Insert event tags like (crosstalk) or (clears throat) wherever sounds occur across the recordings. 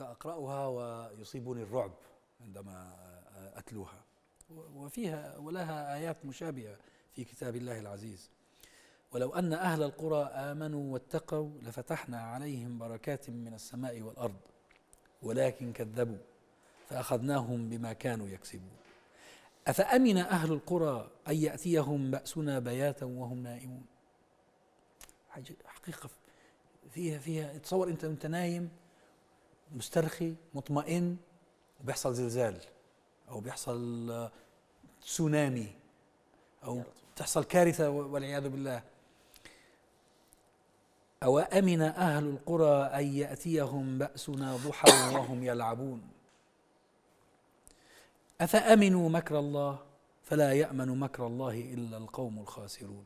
الحقيقة أقرأها ويصيبني الرعب عندما أتلوها وفيها ولها آيات مشابهة في كتاب الله العزيز ولو أن أهل القرى آمنوا واتقوا لفتحنا عليهم بركات من السماء والأرض ولكن كذبوا فأخذناهم بما كانوا يكسبون أفأمن أهل القرى أن يأتيهم بأسنا بياتا وهم نائمون حقيقة فيها فيها تصور أنت وأنت نايم مسترخي مطمئن وبيحصل زلزال او بيحصل آه، تسونامي او تحصل كارثه والعياذ بالله أو أمن أهل القرى أن يأتيهم بأسنا ضحى وهم يلعبون أفأمنوا مكر الله فلا يأمن مكر الله إلا القوم الخاسرون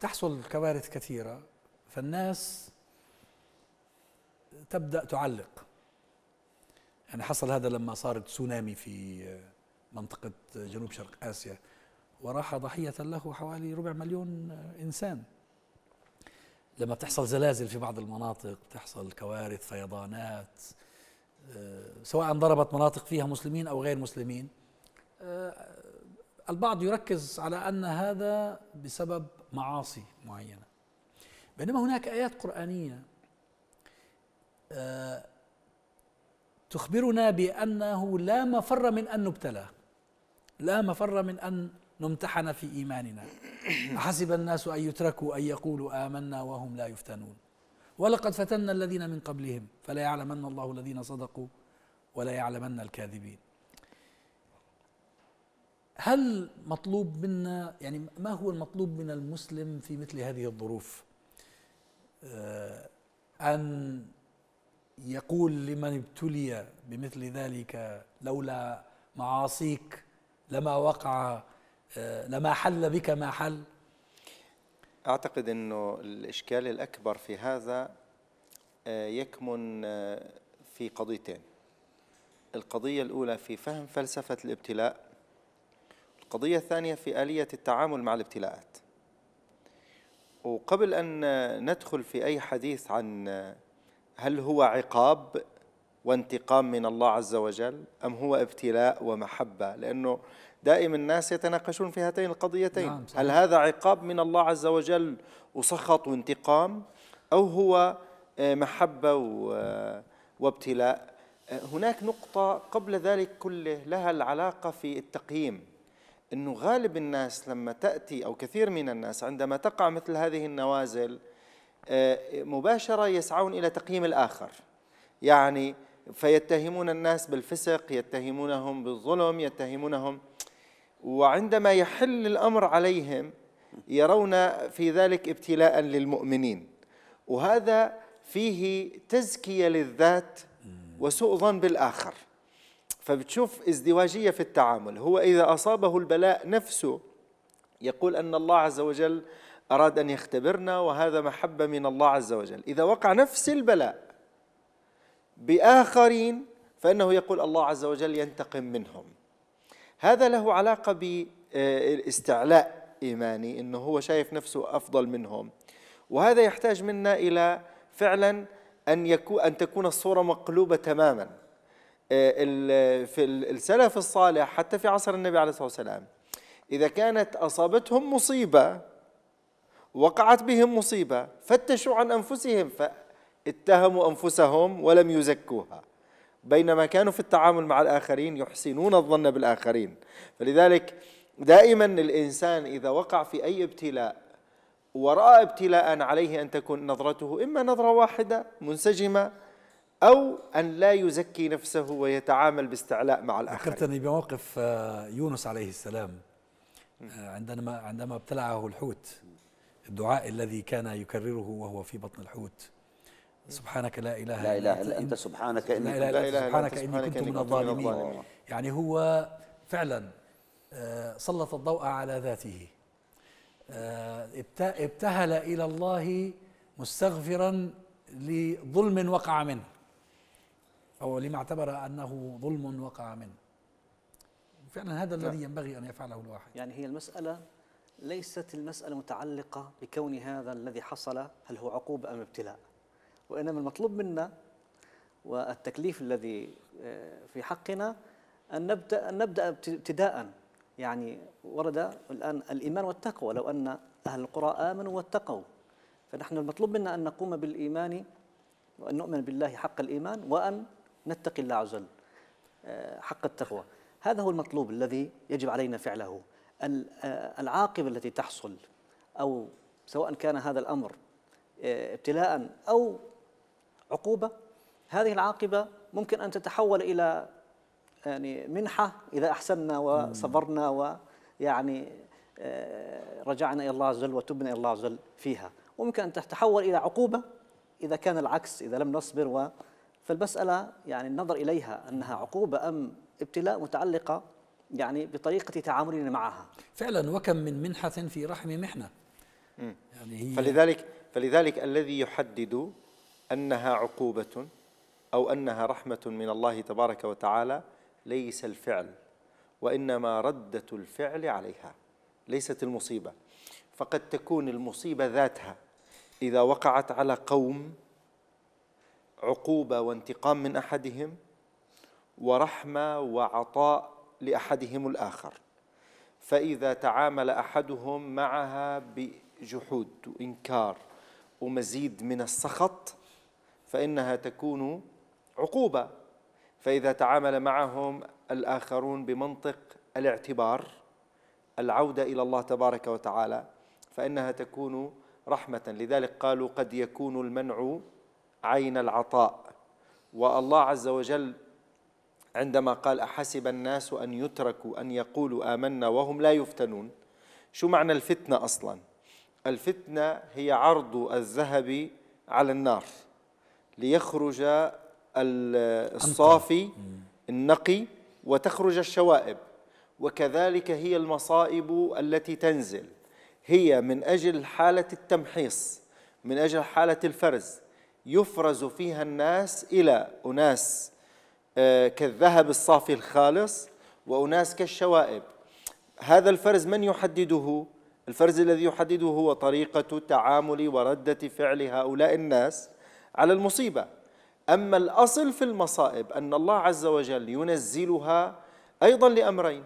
تحصل كوارث كثيرة فالناس تبدا تعلق يعني حصل هذا لما صار تسونامي في منطقه جنوب شرق اسيا وراح ضحيه له حوالي ربع مليون انسان لما بتحصل زلازل في بعض المناطق بتحصل كوارث فيضانات آه، سواء ضربت مناطق فيها مسلمين او غير مسلمين آه، البعض يركز على ان هذا بسبب معاصي معينه بينما هناك ايات قرانيه تخبرنا بأنه لا مفر من أن نبتلى لا مفر من أن نمتحن في إيماننا حسب الناس أن يتركوا أن يقولوا آمنا وهم لا يفتنون ولقد فتنا الذين من قبلهم فلا يعلمن الله الذين صدقوا ولا يعلمن الكاذبين هل مطلوب منا يعني ما هو المطلوب من المسلم في مثل هذه الظروف آه، أن يقول لمن ابتلي بمثل ذلك لولا معاصيك لما وقع آه، لما حل بك ما حل أعتقد أنه الإشكال الأكبر في هذا آه، يكمن آه، في قضيتين القضية الأولى في فهم فلسفة الابتلاء القضية الثانية في آلية التعامل مع الابتلاءات وقبل أن ندخل في أي حديث عن هل هو عقاب وانتقام من الله عز وجل أم هو ابتلاء ومحبة لأنه دائما الناس يتناقشون في هاتين القضيتين نعم صحيح. هل هذا عقاب من الله عز وجل وسخط وانتقام أو هو آه، محبة آه، وابتلاء آه، هناك نقطة قبل ذلك كله لها العلاقة في التقييم أنه غالب الناس لما تأتي أو كثير من الناس عندما تقع مثل هذه النوازل آه، مباشرة يسعون إلى تقييم الآخر يعني فيتهمون الناس بالفسق يتهمونهم بالظلم يتهمونهم وعندما يحل الأمر عليهم يرون في ذلك ابتلاء للمؤمنين وهذا فيه تزكية للذات وسوء ظن بالآخر فبتشوف ازدواجية في التعامل هو إذا أصابه البلاء نفسه يقول أن الله عز وجل أراد أن يختبرنا وهذا محبة من الله عز وجل إذا وقع نفس البلاء بآخرين فإنه يقول الله عز وجل ينتقم منهم هذا له علاقة باستعلاء إيماني أنه هو شايف نفسه أفضل منهم وهذا يحتاج منا إلى فعلا أن, يكون أن تكون الصورة مقلوبة تماما آه، في السلف الصالح حتى في عصر النبي عليه الصلاة والسلام إذا كانت أصابتهم مصيبة وقعت بهم مصيبة فتشوا عن أنفسهم فاتهموا أنفسهم ولم يزكوها بينما كانوا في التعامل مع الآخرين يحسنون الظن بالآخرين فلذلك دائما الإنسان إذا وقع في أي ابتلاء ورأى ابتلاء عليه أن تكون نظرته إما نظرة واحدة منسجمة أو أن لا يزكي نفسه ويتعامل باستعلاء مع الآخرين ذكرتني بموقف آه، يونس عليه السلام آه، عندما عندما ابتلعه الحوت الدعاء الذي كان يكرره وهو في بطن الحوت سبحانك لا إله لا إله إلا أنت سبحانك إني لا إله إلا سبحانك إني كنت من الظالمين يعني هو فعلا آه، سلط الضوء على ذاته آه، ابتهل إلى الله مستغفرا لظلم وقع منه أو لما اعتبر أنه ظلم وقع منه فعلا هذا الذي ينبغي أن يفعله الواحد يعني هي المسألة ليست المسألة متعلقة بكون هذا الذي حصل هل هو عقوبة أم ابتلاء وإنما المطلوب منا والتكليف الذي آه، في حقنا أن نبدأ, أن نبدأ ابتداء يعني ورد الآن الإيمان والتقوى لو أن أهل القرى آمنوا واتقوا فنحن المطلوب منا أن نقوم بالإيمان وأن نؤمن بالله حق الإيمان وأن نتقي الله عز وجل آه، حق التقوى هذا هو المطلوب الذي يجب علينا فعله آه، العاقبة التي تحصل أو سواء كان هذا الأمر آه، ابتلاء أو عقوبة هذه العاقبة ممكن أن تتحول إلى يعني منحة إذا أحسننا وصبرنا ويعني آه، رجعنا إلى الله عز وجل وتبنا إلى الله عز وجل فيها وممكن أن تتحول إلى عقوبة إذا كان العكس إذا لم نصبر و فالمسألة يعني النظر إليها أنها عقوبة أم ابتلاء متعلقة يعني بطريقة تعاملنا معها فعلا وكم من منحة في رحم محنة يعني هي فلذلك فلذلك الذي يحدد أنها عقوبة أو أنها رحمة من الله تبارك وتعالى ليس الفعل وإنما ردة الفعل عليها ليست المصيبة فقد تكون المصيبة ذاتها إذا وقعت على قوم عقوبة وانتقام من أحدهم ورحمة وعطاء لأحدهم الآخر فإذا تعامل أحدهم معها بجحود وإنكار ومزيد من السخط فإنها تكون عقوبة فإذا تعامل معهم الآخرون بمنطق الاعتبار العودة إلى الله تبارك وتعالى فإنها تكون رحمة لذلك قالوا قد يكون المنع عين العطاء والله عز وجل عندما قال أحسب الناس أن يتركوا أن يقولوا آمنا وهم لا يفتنون شو معنى الفتنة أصلا الفتنة هي عرض الذهب على النار ليخرج الصافي النقي وتخرج الشوائب وكذلك هي المصائب التي تنزل هي من أجل حالة التمحيص من أجل حالة الفرز يفرز فيها الناس إلى أناس آه، كالذهب الصافي الخالص وأناس كالشوائب هذا الفرز من يحدده؟ الفرز الذي يحدده هو طريقة تعامل وردة فعل هؤلاء الناس على المصيبة أما الأصل في المصائب أن الله عز وجل ينزلها أيضا لأمرين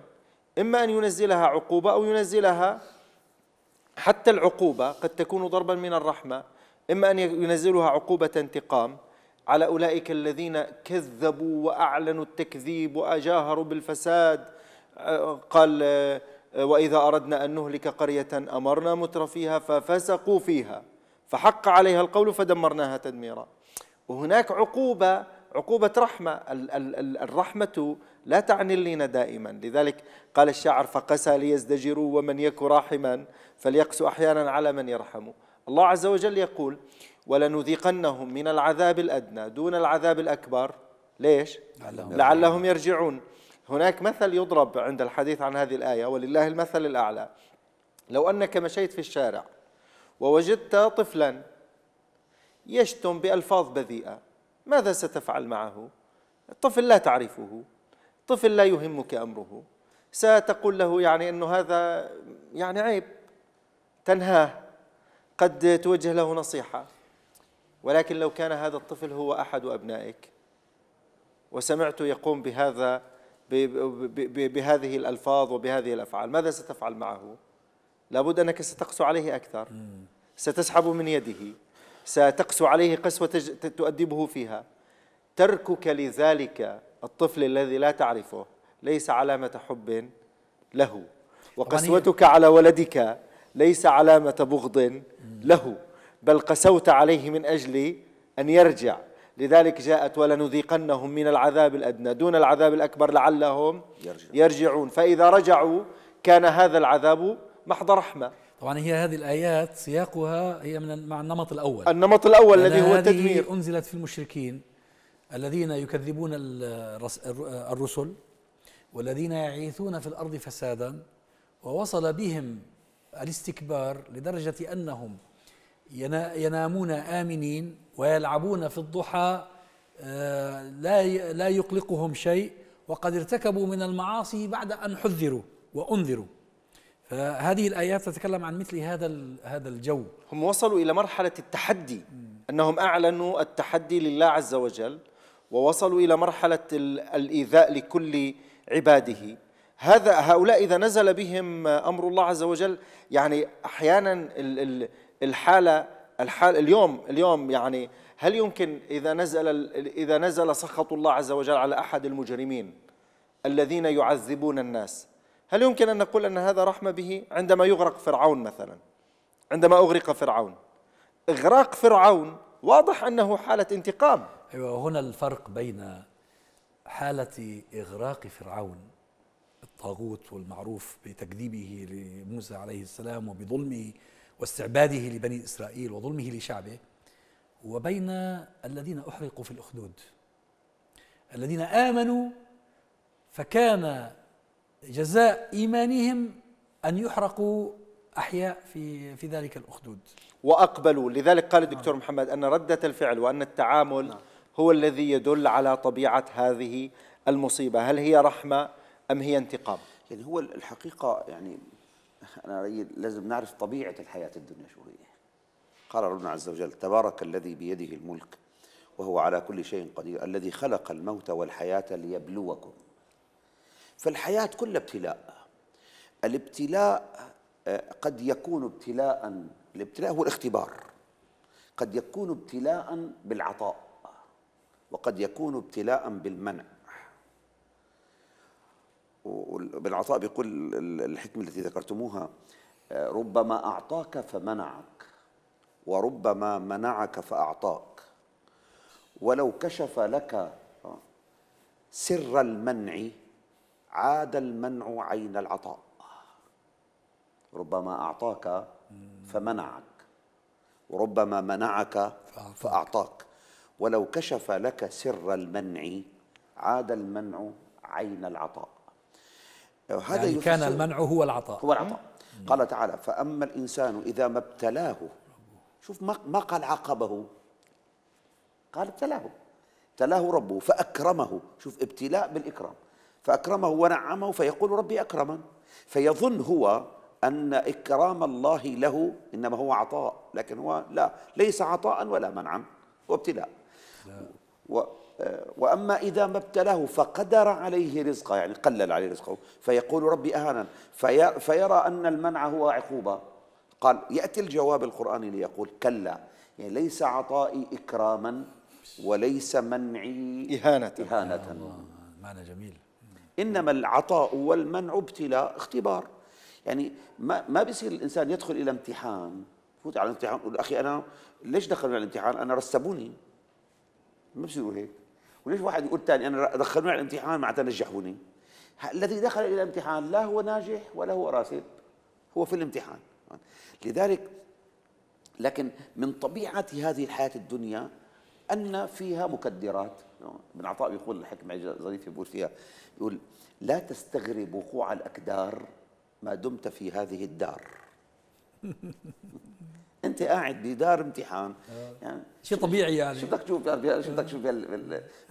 إما أن ينزلها عقوبة أو ينزلها حتى العقوبة قد تكون ضربا من الرحمة إما أن ينزلها عقوبة انتقام على أولئك الذين كذبوا وأعلنوا التكذيب وأجاهروا بالفساد آه، قال آه، وإذا أردنا أن نهلك قرية أمرنا متر فيها ففسقوا فيها فحق عليها القول فدمرناها تدميرا وهناك عقوبة عقوبة رحمة الرحمة لا تعني اللين دائما لذلك قال الشاعر فقسى ليزدجروا ومن يك راحما فليقسو أحيانا على من يرحم الله عز وجل يقول ولنذيقنهم من العذاب الأدنى دون العذاب الأكبر ليش؟ لعلهم, لعلهم يرجعون هناك مثل يضرب عند الحديث عن هذه الآية ولله المثل الأعلى لو أنك مشيت في الشارع ووجدت طفلا يشتم بألفاظ بذيئة ماذا ستفعل معه؟ الطفل لا تعرفه طفل لا يهمك أمره ستقول له يعني أنه هذا يعني عيب تنهاه قد توجه له نصيحة ولكن لو كان هذا الطفل هو أحد أبنائك وسمعته يقوم بهذا بهذه الألفاظ وبهذه الأفعال ماذا ستفعل معه؟ لابد أنك ستقسو عليه أكثر ستسحب من يده ستقسو عليه قسوة تؤدبه فيها تركك لذلك الطفل الذي لا تعرفه ليس علامة حب له وقسوتك على ولدك ليس علامة بغض له بل قسوت عليه من أجل أن يرجع لذلك جاءت ولنذيقنهم من العذاب الأدنى دون العذاب الأكبر لعلهم يرجعون فإذا رجعوا كان هذا العذاب محض رحمة طبعا هي هذه الآيات سياقها هي من مع النمط الأول النمط الأول الذي هو التدمير أنزلت في المشركين الذين يكذبون الرسل والذين يعيثون في الأرض فسادا ووصل بهم الاستكبار لدرجة أنهم ينامون آمنين ويلعبون في الضحى آه، لا لا يقلقهم شيء وقد ارتكبوا من المعاصي بعد أن حذروا وأنذروا فهذه الآيات تتكلم عن مثل هذا هذا الجو هم وصلوا إلى مرحلة التحدي أنهم أعلنوا التحدي لله عز وجل ووصلوا إلى مرحلة الإيذاء لكل عباده هذا هؤلاء إذا نزل بهم أمر الله عز وجل يعني أحيانا ال ال الحالة الحال اليوم اليوم يعني هل يمكن إذا نزل إذا نزل سخط الله عز وجل على أحد المجرمين الذين يعذبون الناس هل يمكن أن نقول أن هذا رحمة به عندما يغرق فرعون مثلا عندما أغرق فرعون إغراق فرعون واضح أنه حالة انتقام أيوة هنا الفرق بين حالة إغراق فرعون الطاغوت والمعروف بتكذيبه لموسى عليه السلام وبظلمه واستعباده لبني إسرائيل وظلمه لشعبه وبين الذين أحرقوا في الأخدود الذين آمنوا فكان جزاء إيمانهم أن يحرقوا أحياء في في ذلك الأخدود وأقبلوا لذلك قال الدكتور نعم. محمد أن ردة الفعل وأن التعامل نعم. هو الذي يدل على طبيعة هذه المصيبة هل هي رحمة أم هي انتقام يعني هو الحقيقة يعني أنا رأيي لازم نعرف طبيعة الحياة الدنيا شو هي قال ربنا عز وجل تبارك الذي بيده الملك وهو على كل شيء قدير الذي خلق الموت والحياة ليبلوكم فالحياة كلها ابتلاء الابتلاء آه، قد يكون ابتلاء الابتلاء هو الاختبار قد يكون ابتلاء بالعطاء وقد يكون ابتلاء بالمنع وابن عطاء بيقول الحكمة التي ذكرتموها آه، ربما أعطاك فمنعك وربما منعك فأعطاك ولو كشف لك آه، سر المنع عاد المنع عين العطاء ربما أعطاك فمنعك وربما منعك فأعطاك ولو كشف لك سر المنع عاد المنع عين العطاء هذا يعني كان المنع هو العطاء هو العطاء مم. قال تعالى فأما الإنسان إذا ما ابتلاه شوف ما, ما قال عاقبه قال ابتلاه ابتلاه ربه فأكرمه شوف ابتلاء بالإكرام فأكرمه ونعمه فيقول ربي أكرما فيظن هو أن إكرام الله له إنما هو عطاء لكن هو لا ليس عطاء ولا منعا هو ابتلاء و آه، وأما إذا ما ابتلاه فقدر عليه رزقه يعني قلل عليه رزقه فيقول ربي أهانا في فيرى أن المنع هو عقوبة قال يأتي الجواب القرآني ليقول كلا يعني ليس عطائي إكراما وليس منعي إهانة إهانة معنى جميل إنما العطاء والمنع ابتلاء اختبار يعني ما ما بيصير الإنسان يدخل إلى امتحان يفوت على الامتحان يقول أخي أنا ليش دخلنا الامتحان أنا رسبوني ما بصيروا هيك وليش واحد يقول تاني انا دخلوني على الامتحان معناتها نجحوني الذي دخل الى الامتحان لا هو ناجح ولا هو راسب هو في الامتحان لذلك لكن من طبيعه هذه الحياه الدنيا ان فيها مكدرات ابن عطاء يقول الحكمه ظريفه يقول فيها يقول لا تستغرب وقوع الاكدار ما دمت في هذه الدار (laughs) انت قاعد بدار امتحان آه. يعني شيء طبيعي يعني شو بدك تشوف شو بدك تشوف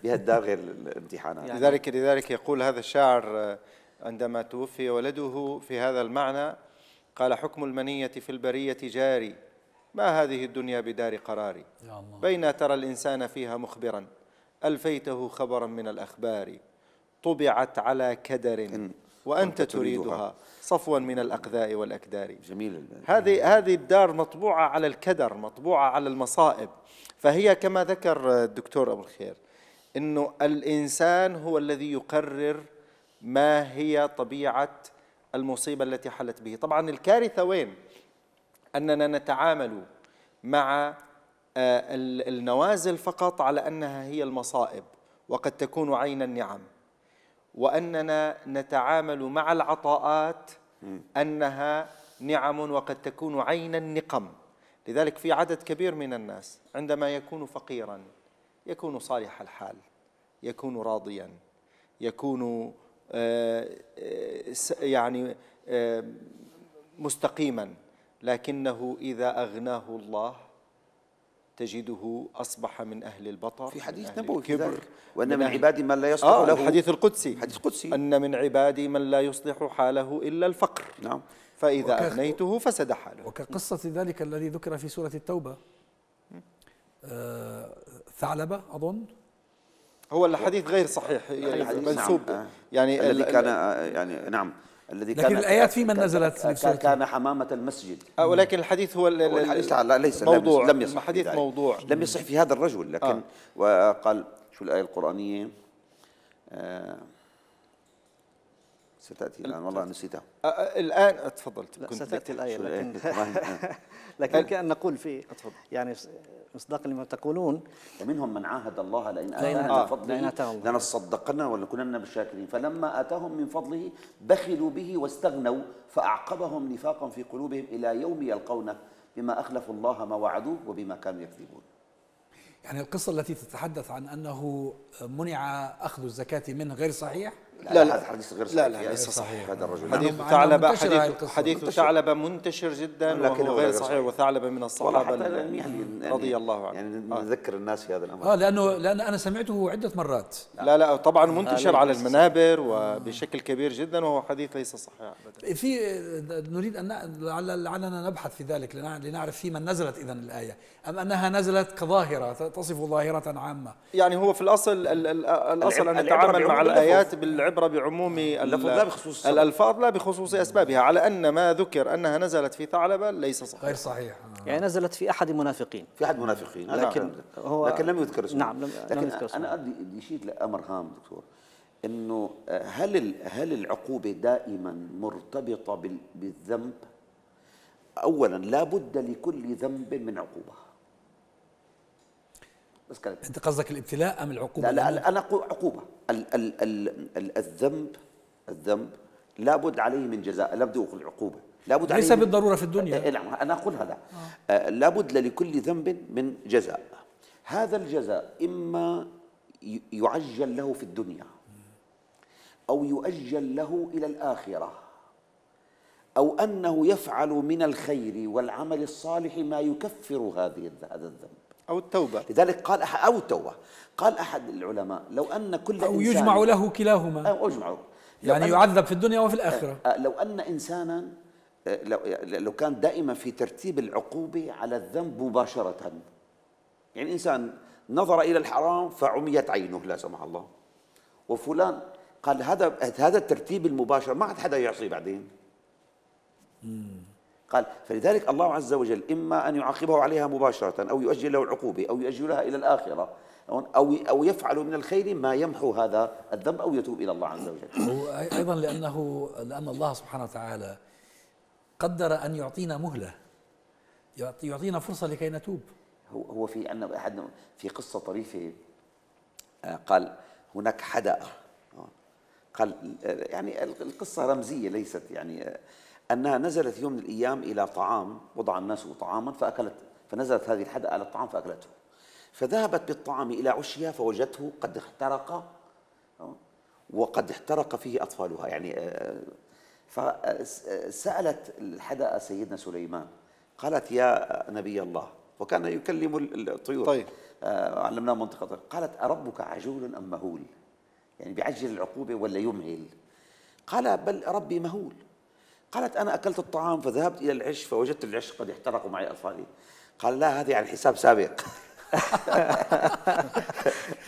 بهالدار غير الامتحانات يعني لذلك لذلك يقول هذا الشاعر آه، عندما توفي ولده في هذا المعنى قال حكم المنية في البرية جاري ما هذه الدنيا بدار قراري يا الله. بين ترى الإنسان فيها مخبرا ألفيته خبرا من الأخبار طبعت على كدر وأنت تريدها صفوا من الأقذاء والأكدار جميل هذه هذه الدار مطبوعة على الكدر مطبوعة على المصائب فهي كما ذكر الدكتور أبو الخير أنه الإنسان هو الذي يقرر ما هي طبيعة المصيبة التي حلت به طبعا الكارثة وين؟ أننا نتعامل مع آه، النوازل فقط على أنها هي المصائب وقد تكون عين النعم واننا نتعامل مع العطاءات انها نعم وقد تكون عين النقم لذلك في عدد كبير من الناس عندما يكون فقيرا يكون صالح الحال يكون راضيا يكون آه، آه، يعني آه، مستقيما لكنه اذا اغناه الله تجده أصبح من أهل البطر في حديث نبوي كبر وأن من عبادي من لا يصلح آه له الحديث القدسي حديث قدسي أن من عبادي من لا يصلح حاله إلا الفقر نعم فإذا أغنيته فسد حاله وكقصة ذلك الذي ذكر في سورة التوبة آه ثعلبة أظن هو الحديث غير صحيح يعني منسوب نعم. آه، يعني الذي كان آه، يعني نعم الذي لكن كان الآيات في من نزلت كان, كان حمامة المسجد آه، ولكن الحديث هو الحديث لا ليس موضوع لم يصح الحديث موضوع لم يصح في هذا الرجل لكن آه. وقال شو الآية القرآنية آه ستاتي الان والله نسيتها الان تفضل ستاتي الايه يعني. (laughs) (laughs) لكن لكن ان نقول في يعني مصداقا لما تقولون ومنهم من عاهد الله لئن آتانا آه، من فضله لنصدقن ولنكونن بالشاكرين فلما آتاهم من فضله بخلوا به واستغنوا فأعقبهم نفاقا في قلوبهم إلى يوم يلقونه بما أخلفوا الله ما وعدوه وبما كانوا يكذبون يعني القصة التي تتحدث عن أنه منع أخذ الزكاة منه غير صحيح لا يعني لا هذا حديث غير صحيح لا لا يعني. ليس صحيح هذا الرجل يعني حديث ثعلبه حديث حديث ثعلبه منتشر جدا لكن غير صحيح وثعلبه من الصحابه يعني رضي الله عنه يعني آه. نذكر الناس في هذا الامر اه لانه لان انا سمعته عده مرات لا لا طبعا آه، منتشر على المنابر وبشكل كبير جدا وهو حديث ليس صحيح ابدا في نريد ان لعلنا نبحث في ذلك لنعرف في من نزلت اذا الايه ام انها نزلت كظاهره تصف ظاهره عامه يعني هو في الاصل الاصل ان نتعامل مع الايات بال العبرة بعموم آه، اللفظ لا بخصوص الألفاظ لا بخصوص أسبابها على أن ما ذكر أنها نزلت في ثعلبة ليس صحيح غير صحيح آه. يعني نزلت في أحد المنافقين في أحد المنافقين لكن هو لكن لم يذكر اسمه نعم لم, لكن لم يذكر اسمه أنا بدي أشيد لأمر هام دكتور انه آه، هل هل العقوبه دائما مرتبطه بالذنب اولا لا بد لكل ذنب من عقوبه بس كلام انت قصدك الابتلاء ام العقوبه لا لا, انا اقول عقوبه ال ال ال الذنب الذنب لابد عليه من جزاء بدي اقول عقوبه لابد ليس عليه بالضروره في الدنيا إيه، نعم انا اقول هذا آه. آه. لابد لكل ذنب من جزاء هذا الجزاء اما يعجل له في الدنيا او يؤجل له الى الاخره أو أنه يفعل من الخير والعمل الصالح ما يكفر هذه هذا الذنب أو التوبة لذلك قال أح أو التوبة قال أحد العلماء لو أن كل أو إنسان يجمع له كلاهما أو يجمع يعني يعذب في الدنيا وفي الآخرة آه، آه، لو أن إنسانا آه، لو, لو كان دائما في ترتيب العقوبة على الذنب مباشرة يعني إنسان نظر إلى الحرام فعميت عينه لا سمح الله وفلان قال هذا هذا الترتيب المباشر ما عاد حدا يعصي بعدين قال فلذلك الله عز وجل إما أن يعاقبه عليها مباشرة أو يؤجل له العقوبة أو يؤجلها إلى الآخرة أو أو يفعل من الخير ما يمحو هذا الذنب أو يتوب إلى الله عز وجل أيضا لأنه لأن الله سبحانه وتعالى قدر أن يعطينا مهلة يعطينا فرصة لكي نتوب هو هو في عندنا أحد في قصة طريفة آه، قال هناك حدأ آه، قال آه، يعني القصة رمزية ليست يعني أنها نزلت يوم من الأيام إلى طعام وضع الناس طعاما فأكلت فنزلت هذه الحدا على الطعام فأكلته فذهبت بالطعام إلى عشها فوجدته قد احترق وقد احترق فيه أطفالها يعني آه، فسألت آه، آه، الحدا سيدنا سليمان قالت يا نبي الله وكان يكلم الطيور طيب علمناه منطقة طيب. قالت أربك عجول أم مهول يعني بيعجل العقوبة ولا يمهل قال بل ربي مهول قالت أنا أكلت الطعام فذهبت إلى العش فوجدت العش قد احترق معي أطفالي قال لا هذه عن حساب سابق (laughs)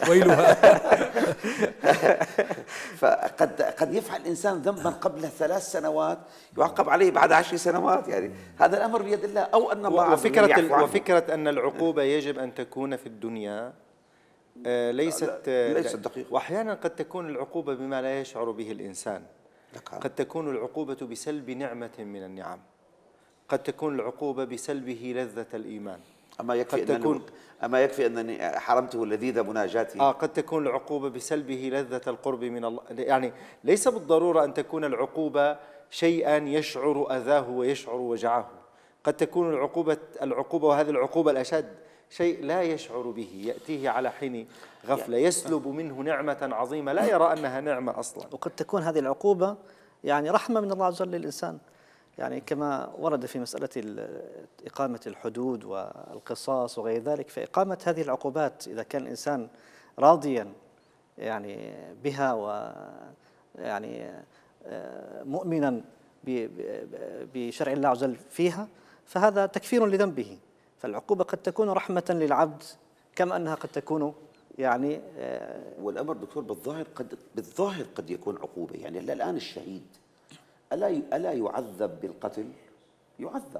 ويلها (laughs) فقد قد يفعل الانسان ذنبا قبل ثلاث سنوات يعاقب عليه بعد عشر سنوات يعني هذا الامر بيد الله او ان الله وفكره وفكره ان العقوبه يجب ان تكون في الدنيا آه، ليست ليست آه، دقيقه واحيانا قد تكون العقوبه بما لا يشعر به الانسان نعم. قد تكون العقوبة بسلب نعمة من النعم قد تكون العقوبة بسلبه لذة الإيمان أما يكفي قد تكون أما يكفي أنني حرمته لذيذ مناجاتي آه قد تكون العقوبة بسلبه لذة القرب من الله يعني ليس بالضرورة أن تكون العقوبة شيئا يشعر أذاه ويشعر وجعه قد تكون العقوبة العقوبة وهذه العقوبة الأشد شيء لا يشعر به يأتيه على حين غفلة يعني يسلب منه نعمة عظيمة لا يرى أنها نعمة أصلا وقد تكون هذه العقوبة يعني رحمة من الله عز وجل للإنسان يعني كما ورد في مسألة إقامة الحدود والقصاص وغير ذلك فإقامة هذه العقوبات إذا كان الإنسان راضيا يعني بها و يعني آه، مؤمنا بشرع الله عز وجل فيها فهذا تكفير لذنبه فالعقوبة قد تكون رحمة للعبد كما أنها قد تكون يعني آه، والأمر دكتور بالظاهر قد بالظاهر قد يكون عقوبة يعني الآن الشهيد ألا ألا يعذب بالقتل؟ يعذب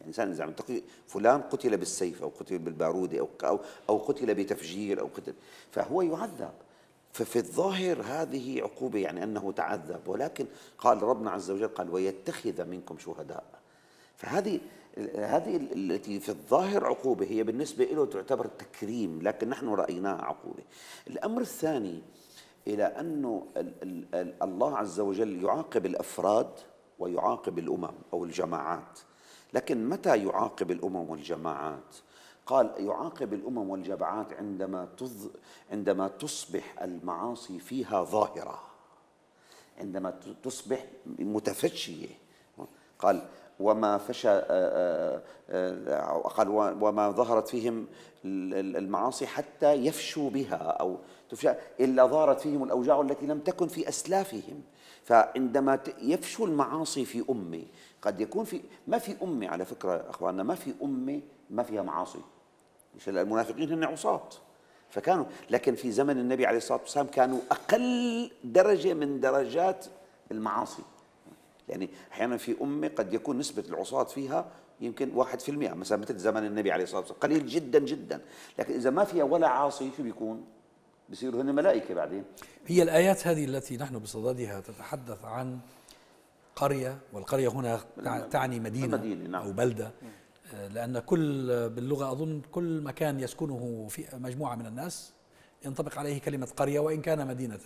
يعني إنسان إذا عم تقول فلان قتل بالسيف أو قتل بالبارودة أو أو أو قتل بتفجير أو قتل فهو يعذب ففي الظاهر هذه عقوبة يعني أنه تعذب ولكن قال ربنا عز وجل قال ويتخذ منكم شهداء فهذه هذه التي في الظاهر عقوبة هي بالنسبة له تعتبر تكريم لكن نحن رأيناها عقوبة الأمر الثاني إلى أنه الله عز وجل يعاقب الأفراد ويعاقب الأمم أو الجماعات لكن متى يعاقب الأمم والجماعات؟ قال يعاقب الأمم والجماعات عندما تظ... عندما تصبح المعاصي فيها ظاهرة عندما تصبح متفشية قال وما فشى آه، آه، آه، قال وما ظهرت فيهم المعاصي حتى يفشوا بها أو تفشى إلا ظهرت فيهم الأوجاع التي لم تكن في أسلافهم فعندما يفشو المعاصي في أمة قد يكون في ما في أمة على فكرة أخواننا ما في أمة ما فيها معاصي مش المنافقين هن عصاة فكانوا لكن في زمن النبي عليه الصلاة والسلام كانوا أقل درجة من درجات المعاصي يعني احيانا في امه قد يكون نسبه العصاه فيها يمكن 1% مثلا مثل زمن النبي عليه الصلاه والسلام قليل جدا جدا لكن اذا ما فيها ولا عاصي شو بيكون بصيروا هن ملائكه بعدين هي الايات هذه التي نحن بصددها تتحدث عن قريه والقريه هنا تعني مدينه مدينة نعم. او بلده لان كل باللغه اظن كل مكان يسكنه في مجموعه من الناس ينطبق عليه كلمه قريه وان كان مدينه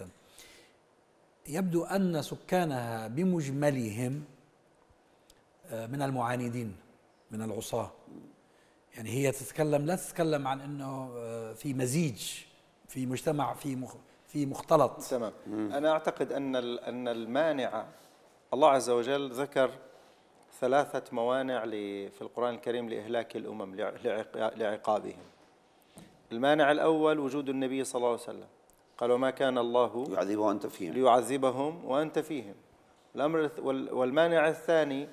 يبدو أن سكانها بمجملهم آه، من المعاندين من العصاة يعني هي تتكلم لا تتكلم عن أنه آه، في مزيج في مجتمع في مخ في مختلط تمام أنا أعتقد أن أن المانعة الله عز وجل ذكر ثلاثة موانع في القرآن الكريم لإهلاك الأمم لعقابهم المانع الأول وجود النبي صلى الله عليه وسلم قال وما كان الله يعذبه وأنت فيهم ليعذبهم وأنت فيهم الأمر والمانع الثاني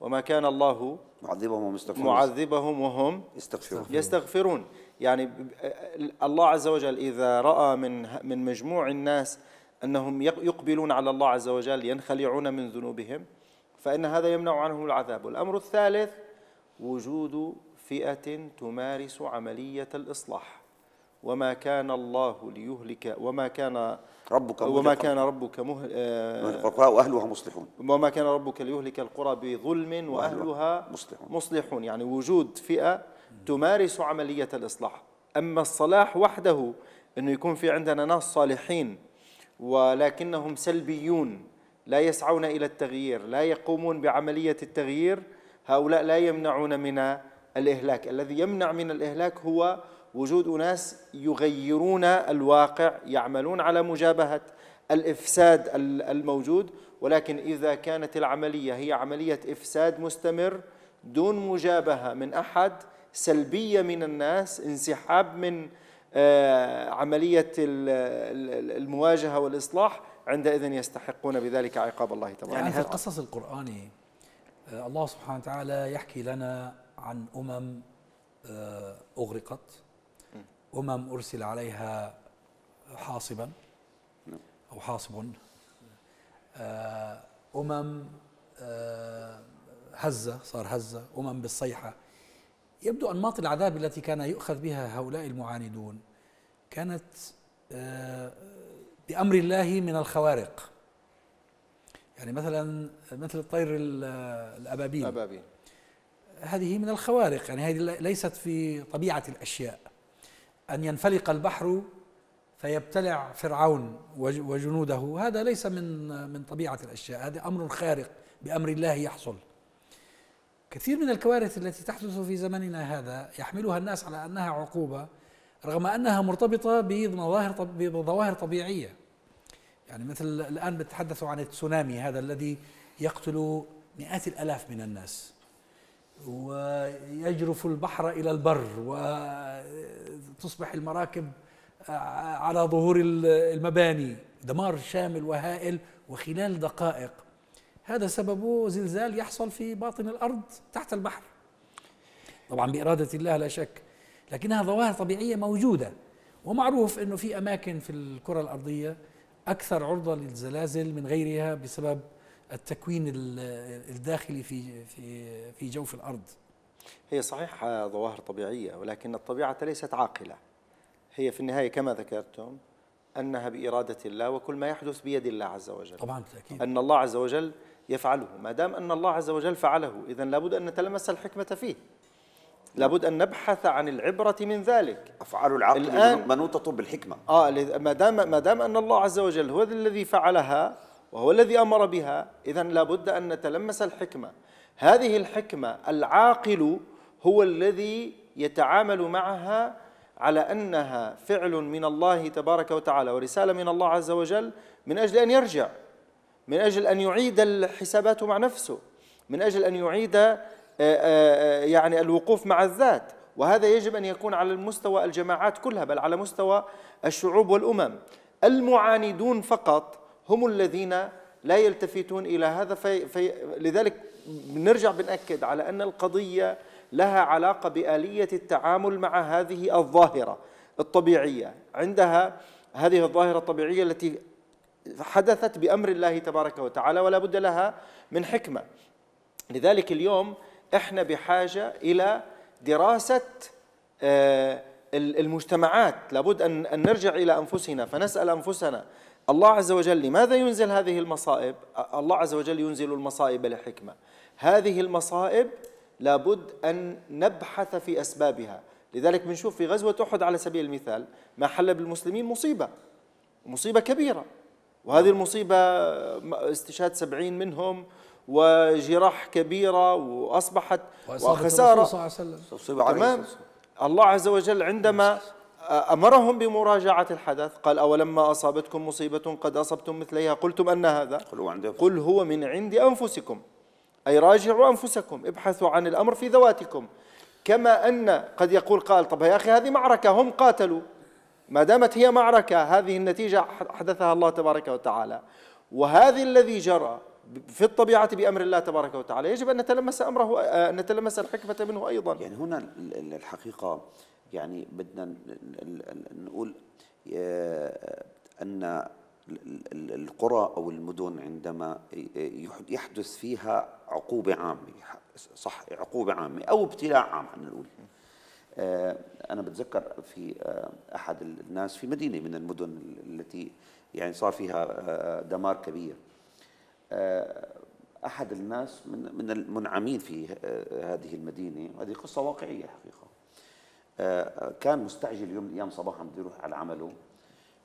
وما كان الله معذبهم وهم يستغفرون معذبهم وهم يستغفرون يستغفرون يعني الله عز وجل إذا رأى من من مجموع الناس أنهم يقبلون على الله عز وجل ينخلعون من ذنوبهم فإن هذا يمنع عنهم العذاب والأمر الثالث وجود فئة تمارس عملية الإصلاح وما كان الله ليهلك وما كان ربك وما كان ربك القرى آه، واهلها مصلحون وما كان ربك ليهلك القرى بظلم واهلها مصلحون مصلحون يعني وجود فئه تمارس عمليه الاصلاح اما الصلاح وحده انه يكون في عندنا ناس صالحين ولكنهم سلبيون لا يسعون الى التغيير لا يقومون بعمليه التغيير هؤلاء لا يمنعون من الاهلاك الذي يمنع من الاهلاك هو وجود أناس يغيرون الواقع يعملون على مجابهة الإفساد الموجود ولكن إذا كانت العملية هي عملية إفساد مستمر دون مجابهة من أحد سلبية من الناس انسحاب من آه، عملية المواجهة والإصلاح عندئذ يستحقون بذلك عقاب الله تبارك يعني في القصص القرآني آه، الله سبحانه وتعالى يحكي لنا عن أمم آه، أغرقت أمم أرسل عليها حاصبا أو حاصب آه، أمم آه، هزة صار هزة أمم بالصيحة يبدو أنماط العذاب التي كان يؤخذ بها هؤلاء المعاندون كانت آه، بأمر الله من الخوارق يعني مثلا مثل الطير الأبابيل الأبابيل هذه من الخوارق يعني هذه ليست في طبيعة الأشياء أن ينفلق البحر فيبتلع فرعون وجنوده هذا ليس من من طبيعة الأشياء هذا أمر خارق بأمر الله يحصل كثير من الكوارث التي تحدث في زمننا هذا يحملها الناس على أنها عقوبة رغم أنها مرتبطة بظواهر بظواهر طبيعية يعني مثل الآن بتحدثوا عن التسونامي هذا الذي يقتل مئات الألاف من الناس ويجرف البحر إلى البر وتصبح المراكب على ظهور المباني دمار شامل وهائل وخلال دقائق هذا سببه زلزال يحصل في باطن الأرض تحت البحر طبعا بإرادة الله لا شك لكنها ظواهر طبيعية موجودة ومعروف أنه في أماكن في الكرة الأرضية أكثر عرضة للزلازل من غيرها بسبب التكوين الداخلي في في في جوف الارض. هي صحيح ظواهر طبيعيه ولكن الطبيعه ليست عاقله. هي في النهايه كما ذكرتم انها باراده الله وكل ما يحدث بيد الله عز وجل. طبعا بالتاكيد. ان الله عز وجل يفعله، ما دام ان الله عز وجل فعله، اذا لابد ان نتلمس الحكمه فيه. لابد ان نبحث عن العبره من ذلك افعال العقل منوطه بالحكمه اه ما دام ما دام ان الله عز وجل هو الذي فعلها وهو الذي أمر بها إذا لابد أن نتلمس الحكمة هذه الحكمة العاقل هو الذي يتعامل معها على أنها فعل من الله تبارك وتعالى ورسالة من الله عز وجل من أجل أن يرجع من أجل أن يعيد الحسابات مع نفسه من أجل أن يعيد آه، آه، يعني الوقوف مع الذات وهذا يجب أن يكون على المستوى الجماعات كلها بل على مستوى الشعوب والأمم المعاندون فقط هم الذين لا يلتفتون إلى هذا في في لذلك بنرجع بنأكد على أن القضية لها علاقة بآلية التعامل مع هذه الظاهرة الطبيعية عندها هذه الظاهرة الطبيعية التي حدثت بأمر الله تبارك وتعالى ولا بد لها من حكمة لذلك اليوم احنا بحاجة إلى دراسة آه، المجتمعات لابد أن نرجع إلى أنفسنا فنسأل أنفسنا الله عز وجل لماذا ينزل هذه المصائب الله عز وجل ينزل المصائب لحكمة هذه المصائب لابد أن نبحث في أسبابها لذلك بنشوف في غزوة أحد على سبيل المثال ما حل بالمسلمين مصيبة مصيبة كبيرة وهذه المصيبة استشهاد سبعين منهم وجراح كبيرة وأصبحت وخسارة تمام الله عز وجل عندما نعم. أمرهم بمراجعة الحدث قال أولما أصابتكم مصيبة قد أصبتم مثليها قلتم أن هذا قل هو, عندي قل هو من عند أنفسكم أي راجعوا أنفسكم ابحثوا عن الأمر في ذواتكم كما أن قد يقول قال طب يا أخي هذه معركة هم قاتلوا ما دامت هي معركة هذه النتيجة حدثها الله تبارك وتعالى وهذه الذي جرى في الطبيعة بأمر الله تبارك وتعالى يجب أن نتلمس أمره أن نتلمس الحكمة منه أيضا يعني هنا الحقيقة يعني بدنا نقول آه، أن القرى أو المدن عندما يحدث فيها عقوبة عامة صح عقوبة عامة أو ابتلاء عام خلينا نقول آه، أنا بتذكر في آه، أحد الناس في مدينة من المدن التي يعني صار فيها دمار كبير أحد الناس من من المنعمين في هذه المدينة هذه قصة واقعية حقيقة كان مستعجل يوم الايام صباحا بده يروح على عمله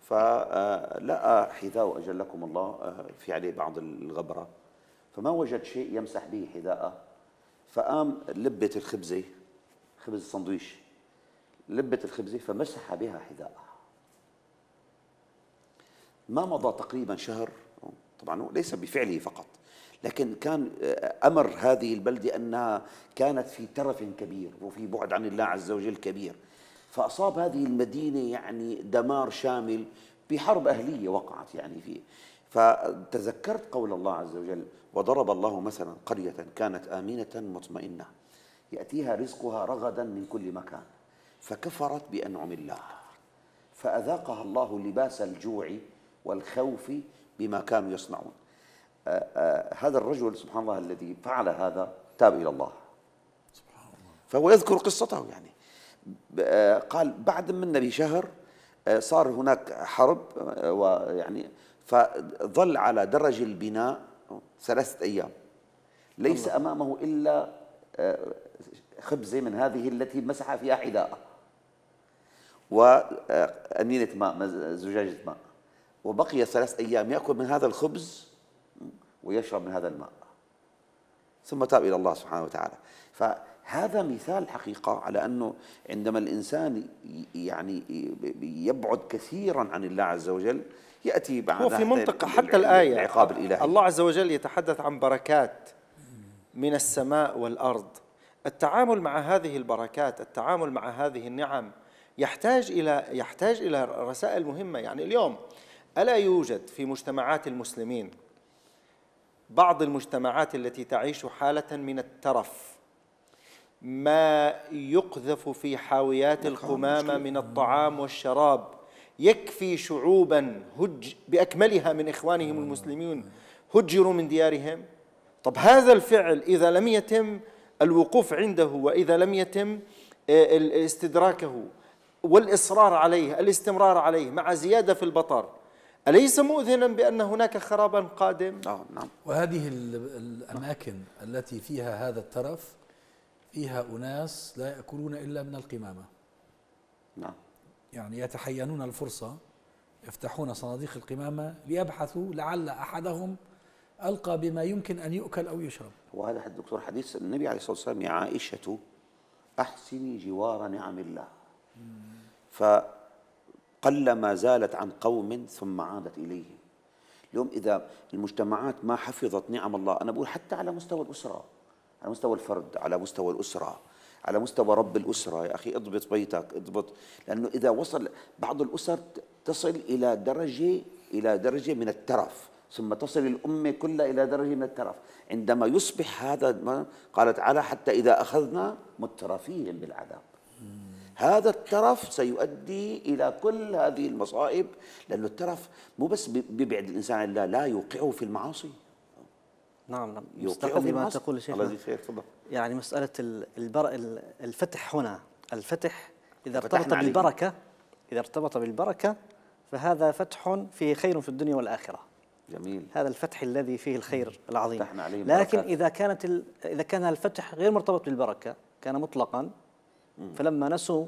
فلقى آه، حذاءه اجلكم الله آه، في عليه بعض الغبره فما وجد شيء يمسح به حذاءه فقام لبت الخبزه خبز السندويش لبت الخبزه فمسح بها حذاءه ما مضى تقريبا شهر طبعا ليس بفعله فقط لكن كان آه، أمر هذه البلدة أنها كانت في ترف كبير وفي بعد عن الله عز وجل كبير فأصاب هذه المدينة يعني دمار شامل بحرب أهلية وقعت يعني فيه فتذكرت قول الله عز وجل وضرب الله مثلا قرية كانت آمنة مطمئنة يأتيها رزقها رغدا من كل مكان فكفرت بأنعم الله فأذاقها الله لباس الجوع والخوف بما كانوا يصنعون هذا الرجل سبحان الله الذي فعل هذا تاب إلى الله سبحان الله فهو يذكر قصته يعني آه، قال بعد منا بشهر آه، صار هناك حرب آه، ويعني فظل على درج البناء ثلاثة أيام ليس الله. أمامه إلا خبزة من هذه التي مسح فيها حذاءه وأنينة ماء زجاجة ماء وبقي ثلاث أيام يأكل من هذا الخبز ويشرب من هذا الماء ثم تاب إلى الله سبحانه وتعالى فهذا مثال حقيقة على أنه عندما الإنسان يعني يبعد كثيرا عن الله عز وجل يأتي بعد هو في منطقة حتى الآية العقاب الإلهي الله عز وجل يتحدث عن بركات من السماء والأرض التعامل مع هذه البركات التعامل مع هذه النعم يحتاج إلى يحتاج إلى رسائل مهمة يعني اليوم ألا يوجد في مجتمعات المسلمين بعض المجتمعات التي تعيش حالة من الترف ما يقذف في حاويات القمامة من الطعام والشراب يكفي شعوبا هج بأكملها من إخوانهم المسلمين هجروا من ديارهم طب هذا الفعل إذا لم يتم الوقوف عنده وإذا لم يتم آه، استدراكه والإصرار عليه الاستمرار عليه مع زيادة في البطر أليس مؤذنا بأن هناك خرابا قادم؟ نعم نعم وهذه الأماكن التي فيها هذا الترف فيها أناس لا يأكلون إلا من القمامة نعم يعني يتحينون الفرصة يفتحون صناديق القمامة ليبحثوا لعل أحدهم ألقى بما يمكن أن يؤكل أو يشرب وهذا دكتور حديث النبي عليه الصلاة والسلام يا عائشة أحسني جوار نعم الله ف قلما زالت عن قوم ثم عادت إليهم اليوم إذا المجتمعات ما حفظت نعم الله أنا بقول حتى على مستوى الأسرة على مستوى الفرد على مستوى الأسرة على مستوى رب الأسرة يا أخي اضبط بيتك اضبط لأنه إذا وصل بعض الأسر تصل إلى درجة إلى درجة من الترف ثم تصل الأمة كلها إلى درجة من الترف عندما يصبح هذا ما قال تعالى حتى إذا أخذنا مترفيهم بالعذاب هذا الترف سيؤدي الى كل هذه المصائب لانه الترف مو بس بيبعد الانسان عن الله لا يوقعه في المعاصي نعم نعم يوقعه في ما تقول شيخنا الله نعم. خير تفضل يعني مساله البر... الفتح هنا الفتح اذا ارتبط بالبركه اذا ارتبط بالبركه فهذا فتح فيه خير في الدنيا والاخره جميل هذا الفتح الذي فيه الخير نعم. العظيم فتحنا لكن اذا كانت اذا كان الفتح غير مرتبط بالبركه كان مطلقا فلما نسوا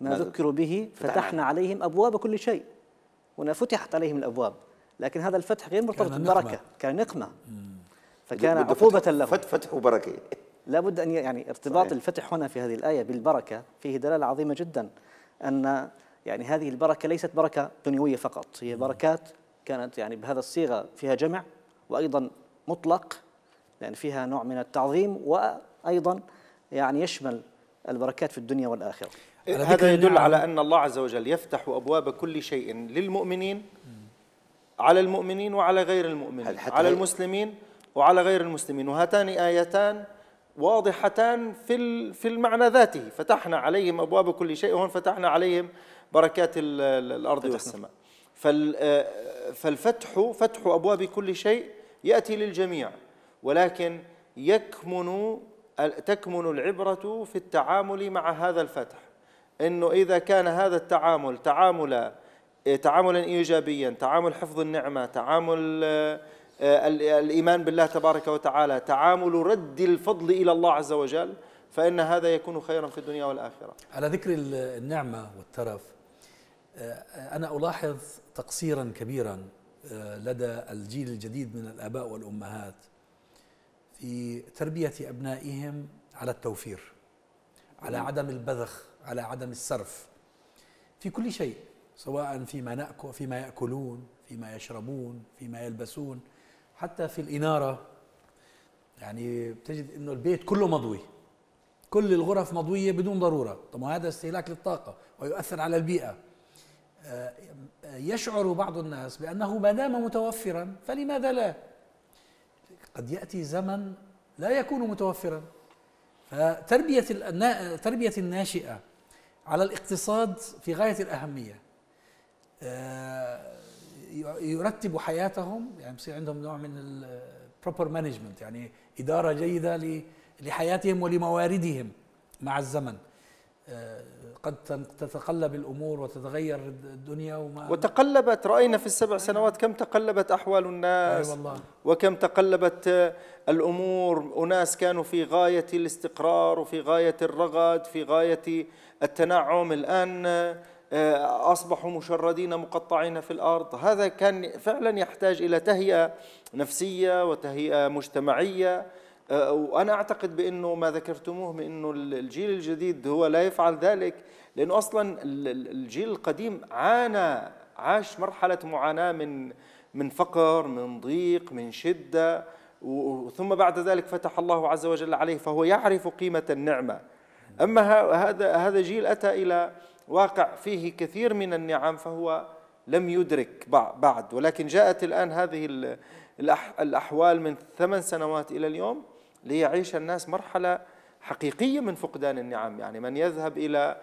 ما ذكروا به فتحنا عليهم أبواب كل شيء هنا فتحت عليهم الأبواب لكن هذا الفتح غير مرتبط بالبركة كان نقمة فكان عقوبة له فتح وبركة لابد أن يعني ارتباط صحيح. الفتح هنا في هذه الآية بالبركة فيه دلالة عظيمة جدا أن يعني هذه البركة ليست بركة دنيوية فقط هي بركات كانت يعني بهذا الصيغة فيها جمع وأيضا مطلق لأن يعني فيها نوع من التعظيم وأيضا يعني يشمل البركات في الدنيا والآخرة إيه، هذا يدل نعم. على أن الله عز وجل يفتح أبواب كل شيء للمؤمنين على المؤمنين وعلى غير المؤمنين على المسلمين وعلى غير المسلمين وهاتان آيتان واضحتان في في المعنى ذاته فتحنا عليهم أبواب كل شيء وهون فتحنا عليهم بركات الأرض والسماء آه، فالفتح فتح أبواب كل شيء يأتي للجميع ولكن يكمن تكمن العبرة في التعامل مع هذا الفتح أنه إذا كان هذا التعامل تعامل إيه، تعاملا إيجابيا تعامل حفظ النعمة تعامل آه، آه، الإيمان بالله تبارك وتعالى تعامل رد الفضل إلى الله عز وجل فإن هذا يكون خيرا في الدنيا والآخرة على ذكر النعمة والترف آه، أنا ألاحظ تقصيرا كبيرا لدى الجيل الجديد من الآباء والأمهات في تربية أبنائهم على التوفير على نعم. عدم البذخ على عدم السرف في كل شيء سواء فيما نأكل فيما يأكلون فيما يشربون فيما يلبسون حتى في الإنارة يعني بتجد انه البيت كله مضوي كل الغرف مضويه بدون ضروره طبعا هذا استهلاك للطاقه ويؤثر على البيئه آه، يشعر بعض الناس بانه ما دام متوفرا فلماذا لا قد يأتي زمن لا يكون متوفرا فتربية تربية الناشئة على الاقتصاد في غاية الأهمية آه، يرتب حياتهم يعني بصير عندهم نوع من البروبر مانجمنت يعني إدارة جيدة لحياتهم ولمواردهم مع الزمن آه، قد تتقلب الامور وتتغير الدنيا وما وتقلبت راينا في السبع أيوة. سنوات كم تقلبت احوال الناس أي أيوة والله وكم تقلبت آه، الامور اناس كانوا في غايه الاستقرار وفي غايه الرغد في غايه التنعم الان آه، اصبحوا مشردين مقطعين في الارض هذا كان فعلا يحتاج الى تهيئه نفسيه وتهيئه مجتمعيه أه، وانا اعتقد بانه ما ذكرتموه بانه الجيل الجديد هو لا يفعل ذلك لانه اصلا الجيل القديم عانى عاش مرحله معاناه من من فقر من ضيق من شده ثم بعد ذلك فتح الله عز وجل عليه فهو يعرف قيمه النعمه اما هذا هذا جيل اتى الى واقع فيه كثير من النعم فهو لم يدرك بعد ولكن جاءت الان هذه الاحوال من ثمان سنوات الى اليوم ليعيش الناس مرحلة حقيقية من فقدان النعم يعني من يذهب إلى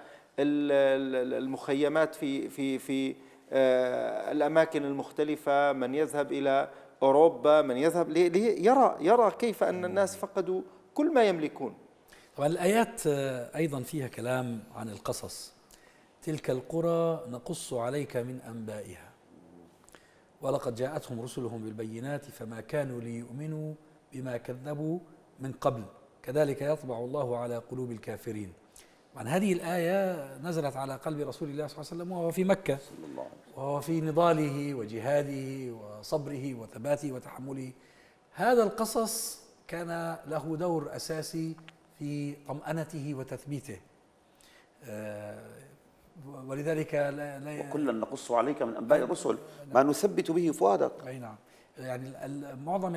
المخيمات في في في آه، الأماكن المختلفة من يذهب إلى أوروبا من يذهب يرى يرى كيف أن الناس فقدوا كل ما يملكون طبعا الآيات آه، أيضا فيها كلام عن القصص تلك القرى نقص عليك من أنبائها ولقد جاءتهم رسلهم بالبينات فما كانوا ليؤمنوا بما كذبوا من قبل كذلك يطبع الله على قلوب الكافرين طبعا هذه الآية نزلت على قلب رسول الله صلى الله عليه وسلم وهو في مكة وهو في نضاله وجهاده وصبره وثباته وتحمله هذا القصص كان له دور أساسي في طمأنته وتثبيته آه، ولذلك لا, لا وكلا نقص عليك من أنباء الرسل ما نثبت به فؤادك أي نعم يعني معظم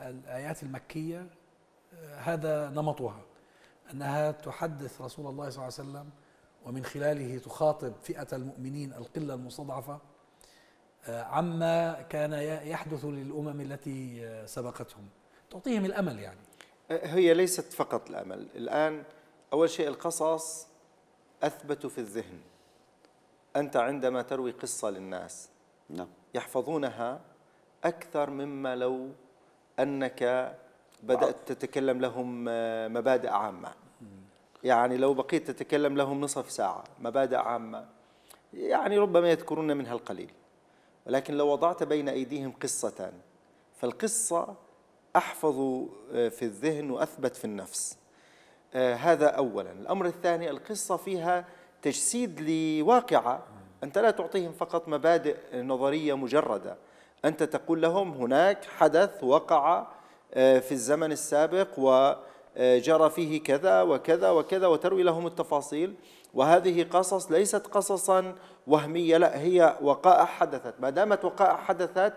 الآيات المكية آه، هذا نمطها أنها تحدث رسول الله صلى الله عليه وسلم ومن خلاله تخاطب فئة المؤمنين القلة المستضعفة آه، عما كان يحدث للأمم التي آه، سبقتهم تعطيهم الأمل يعني هي ليست فقط الأمل الآن أول شيء القصص أثبتوا في الذهن أنت عندما تروي قصة للناس نعم. يحفظونها اكثر مما لو انك بدات تتكلم لهم آه، مبادئ عامه يعني لو بقيت تتكلم لهم نصف ساعه مبادئ عامه يعني ربما يذكرون منها القليل ولكن لو وضعت بين ايديهم قصه فالقصه احفظ آه، في الذهن واثبت في النفس آه، هذا اولا الامر الثاني القصه فيها تجسيد لواقعه انت لا تعطيهم فقط مبادئ نظريه مجرده أنت تقول لهم هناك حدث وقع آه، في الزمن السابق وجرى آه، فيه كذا وكذا وكذا وتروي لهم التفاصيل وهذه قصص ليست قصصا وهمية لا هي وقائع حدثت ما دامت وقائع حدثت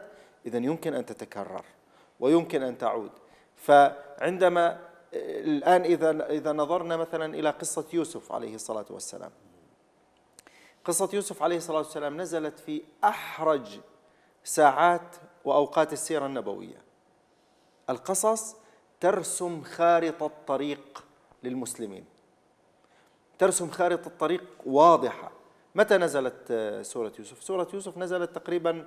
إذا يمكن أن تتكرر ويمكن أن تعود فعندما آه، الآن إذا إذا نظرنا مثلا إلى قصة يوسف عليه الصلاة والسلام قصة يوسف عليه الصلاة والسلام نزلت في أحرج ساعات وأوقات السيرة النبوية القصص ترسم خارطة طريق للمسلمين ترسم خارطة طريق واضحة متى نزلت آه، سورة يوسف؟ سورة يوسف نزلت تقريبا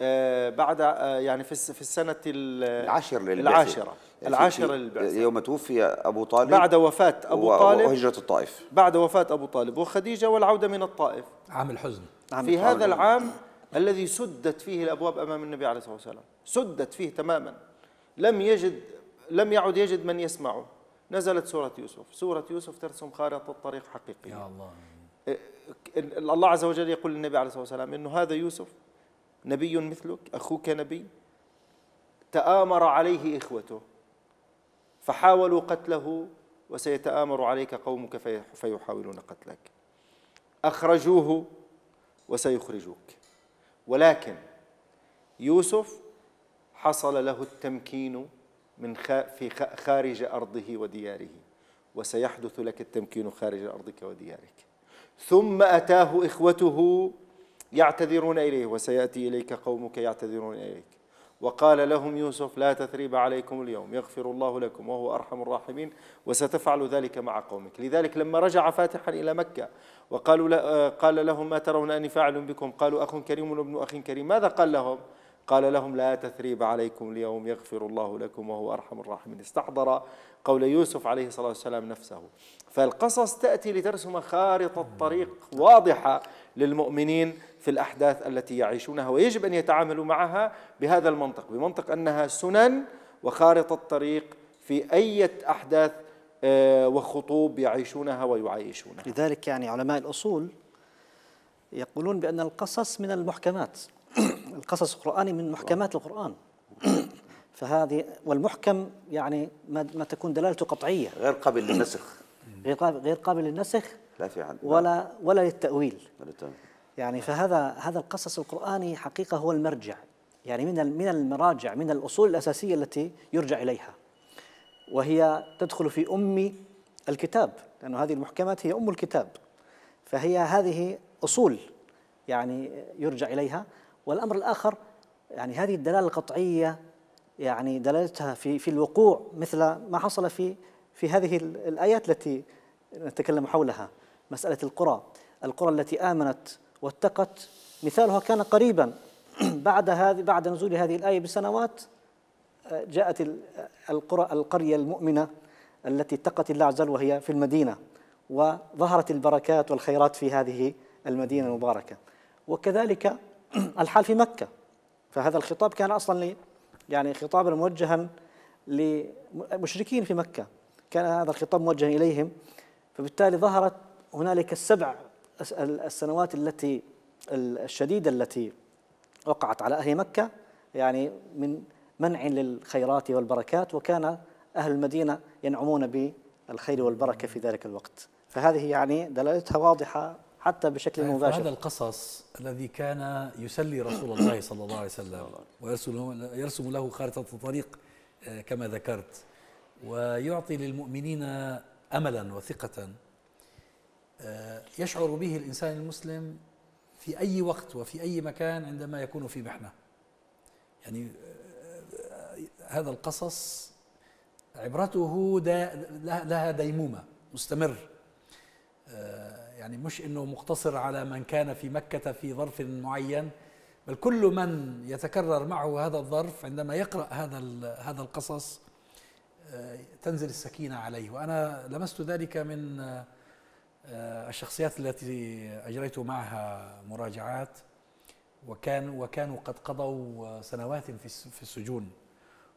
آه، بعد آه، يعني في في السنة العاشرة العاشرة العاشرة للبعثة يوم توفي أبو طالب بعد وفاة أبو طالب وهجرة الطائف بعد وفاة أبو طالب وخديجة والعودة من الطائف عام الحزن في هذا العام الذي سدت فيه الابواب امام النبي عليه الصلاه والسلام سدت فيه تماما لم يجد لم يعد يجد من يسمعه نزلت سوره يوسف سوره يوسف ترسم خارطه الطريق حقيقيه يا الله إيه، الله عز وجل يقول للنبي عليه الصلاه والسلام انه هذا يوسف نبي مثلك اخوك نبي تآمر عليه إخوته فحاولوا قتله وسيتآمر عليك قومك فيحاولون قتلك أخرجوه وسيخرجوك ولكن يوسف حصل له التمكين من في خارج أرضه ودياره وسيحدث لك التمكين خارج أرضك وديارك ثم أتاه إخوته يعتذرون إليه وسيأتي إليك قومك يعتذرون إليك وقال لهم يوسف لا تثريب عليكم اليوم يغفر الله لكم وهو أرحم الراحمين وستفعل ذلك مع قومك لذلك لما رجع فاتحا إلى مكة وقالوا قال لهم ما ترون أني فاعل بكم قالوا أخ كريم وابن أخ كريم ماذا قال لهم قال لهم لا تثريب عليكم اليوم يغفر الله لكم وهو أرحم الراحمين استحضر قول يوسف عليه الصلاة والسلام نفسه فالقصص تأتي لترسم خارطة طريق واضحة للمؤمنين في الأحداث التي يعيشونها ويجب أن يتعاملوا معها بهذا المنطق بمنطق أنها سنن وخارطة طريق في أي أحداث آه، وخطوب يعيشونها ويعايشونها لذلك يعني علماء الأصول يقولون بأن القصص من المحكمات (clears throat) القصص القرآني من محكمات القرآن (clears throat) فهذه والمحكم يعني ما, ما تكون دلالته قطعية غير قابل للنسخ غير غير قابل للنسخ لا في عدل نعم. ولا ولا للتأويل يعني فهذا هذا القصص القرآني حقيقة هو المرجع يعني من من المراجع من الأصول الأساسية التي يرجع إليها وهي تدخل في أم الكتاب لأن هذه المحكمات هي أم الكتاب فهي هذه أصول يعني يرجع إليها والأمر الآخر يعني هذه الدلالة القطعية يعني دلالتها في في الوقوع مثل ما حصل في في هذه الآيات التي نتكلم حولها مسألة القرى القرى التي آمنت واتقت مثالها كان قريبا (clears throat) بعد هذه بعد نزول هذه الآية بسنوات آه، جاءت آه، القرى القرية المؤمنة التي اتقت الله عز وجل وهي في المدينة وظهرت البركات والخيرات في هذه المدينة المباركة وكذلك (clears throat) الحال في مكة فهذا الخطاب كان أصلا لي يعني خطابا موجها للمشركين في مكة كان هذا الخطاب موجها إليهم فبالتالي ظهرت هنالك السبع السنوات التي الشديدة التي وقعت على أهل مكة يعني من منع للخيرات والبركات وكان أهل المدينة ينعمون بالخير والبركة في ذلك الوقت فهذه يعني دلالتها واضحة حتى بشكل طيب، مباشر هذا القصص الذي كان يسلي رسول الله صلى الله عليه وسلم ويرسم له خارطة الطريق آه، كما ذكرت ويعطي للمؤمنين أملا وثقة آه، يشعر به الانسان المسلم في اي وقت وفي اي مكان عندما يكون في محنه. يعني آه، آه، هذا القصص عبرته لها ديمومه مستمر. يعني مش انه مقتصر على من كان في مكه في ظرف معين بل كل من يتكرر معه هذا الظرف عندما يقرا هذا هذا القصص تنزل السكينه عليه وانا لمست ذلك من آه، الشخصيات التي اجريت معها مراجعات وكان وكانوا قد قضوا سنوات في السجون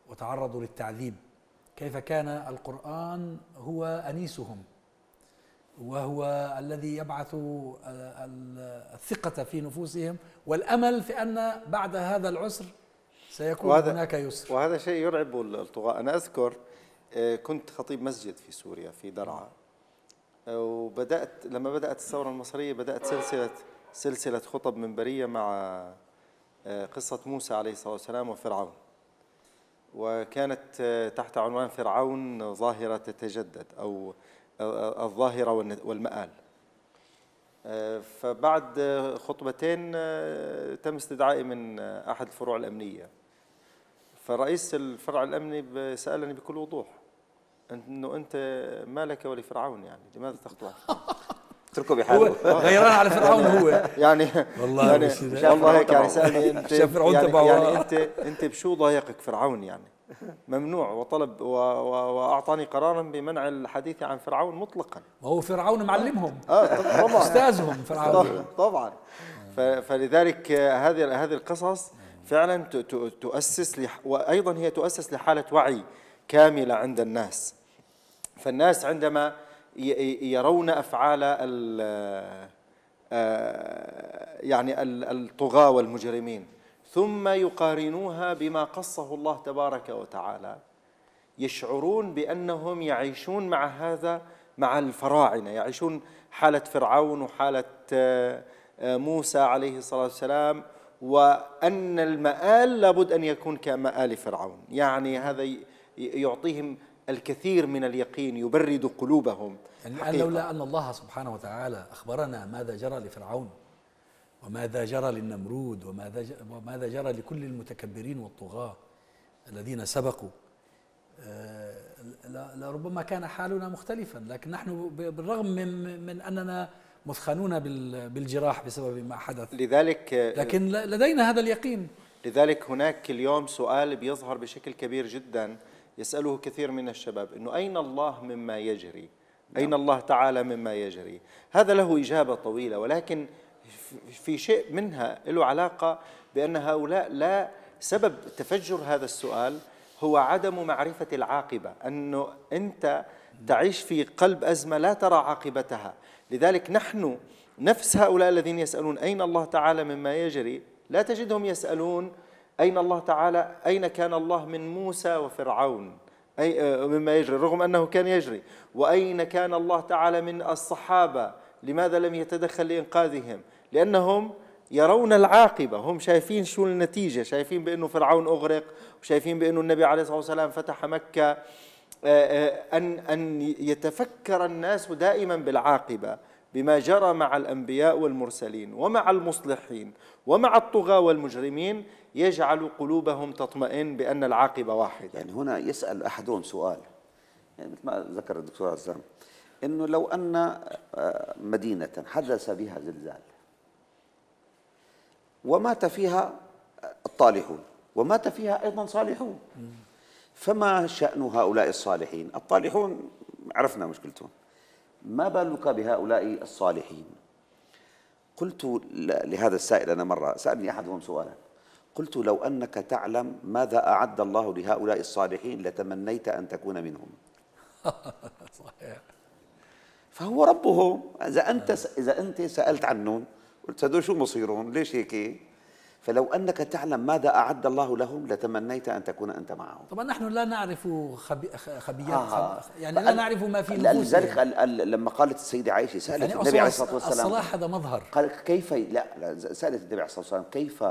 وتعرضوا للتعذيب كيف كان القران هو انيسهم وهو الذي يبعث آه، الثقه في نفوسهم والامل في ان بعد هذا العسر سيكون وهذا هناك يسر وهذا شيء يرعب الطغاة أنا أذكر آه، كنت خطيب مسجد في سوريا في درعا وبدات لما بدات الثوره المصريه بدات سلسله سلسله خطب منبريه مع آه، قصه موسى عليه الصلاه والسلام وفرعون وكانت آه، تحت عنوان فرعون ظاهره تتجدد او آه، الظاهره والمآل فبعد خطبتين تم استدعائي من احد الفروع الامنيه فرئيس الفرع الامني سالني بكل وضوح انه انت ما لك ولفرعون يعني لماذا تخطو (laughs) اتركه بحاله غيران على فرعون هو يعني والله يعني والله هيك يعني سالني انت فرعون يعني, يعني انت انت بشو ضايقك فرعون يعني ممنوع وطلب و... و... واعطاني قرارا بمنع الحديث عن فرعون مطلقا هو فرعون معلمهم اه طبعا استاذهم فرعون طبعا فلذلك هذه هذه القصص فعلا تؤسس لح... وايضا هي تؤسس لحاله وعي كاملة عند الناس فالناس عندما يرون أفعال يعني الطغاة والمجرمين ثم يقارنوها بما قصه الله تبارك وتعالى يشعرون بأنهم يعيشون مع هذا مع الفراعنة يعيشون حالة فرعون وحالة موسى عليه الصلاة والسلام وأن المآل لابد أن يكون كمآل فرعون يعني هذا يعطيهم الكثير من اليقين يبرد قلوبهم يعني أن لولا أن الله سبحانه وتعالى أخبرنا ماذا جرى لفرعون وماذا جرى للنمرود وماذا وماذا جرى لكل المتكبرين والطغاة الذين سبقوا آه، لربما كان حالنا مختلفا لكن نحن بالرغم من, من أننا مثخنون بالجراح بسبب ما حدث لذلك آه، لكن لدينا هذا اليقين لذلك هناك اليوم سؤال بيظهر بشكل كبير جدا يسأله كثير من الشباب أنه أين الله مما يجري نعم. أين الله تعالى مما يجري هذا له إجابة طويلة ولكن في شيء منها له علاقة بأن هؤلاء لا سبب تفجر هذا السؤال هو عدم معرفة العاقبة أنه أنت تعيش في قلب أزمة لا ترى عاقبتها لذلك نحن نفس هؤلاء الذين يسألون أين الله تعالى مما يجري لا تجدهم يسألون أين الله تعالى أين كان الله من موسى وفرعون أي آه، مما يجري رغم أنه كان يجري وأين كان الله تعالى من الصحابة لماذا لم يتدخل لإنقاذهم لأنهم يرون العاقبة هم شايفين شو النتيجة شايفين بأنه فرعون أغرق وشايفين بأنه النبي عليه الصلاة والسلام فتح مكة آه، آه، أن أن يتفكر الناس دائما بالعاقبة بما جرى مع الأنبياء والمرسلين ومع المصلحين ومع الطغاة والمجرمين يجعل قلوبهم تطمئن بأن العاقبة واحدة يعني هنا يسأل أحدهم سؤال يعني مثل ما ذكر الدكتور عزام أنه لو أن آه، مدينة حدث بها زلزال ومات فيها الطالحون ومات فيها أيضا صالحون فما شأن هؤلاء الصالحين الطالحون عرفنا مشكلتهم ما بالك بهؤلاء الصالحين قلت لهذا السائل أنا مرة سألني أحدهم سؤالا قلت لو أنك تعلم ماذا أعد الله لهؤلاء الصالحين لتمنيت أن تكون منهم (laughs) صحيح فهو ربهم إذا أنت إذا أنت سألت عنهم قلت هدول شو مصيرهم ليش هيك فلو أنك تعلم ماذا أعد الله لهم لتمنيت أن تكون أنت معهم طبعا نحن لا نعرف خبي... خبيات آه. خب... يعني لا نعرف ما في لذلك لما قالت السيدة عائشة سألت يعني النبي عليه الصلاة والسلام الصلاح هذا مظهر قال كيف لا, لا سألت النبي عليه الصلاة والسلام كيف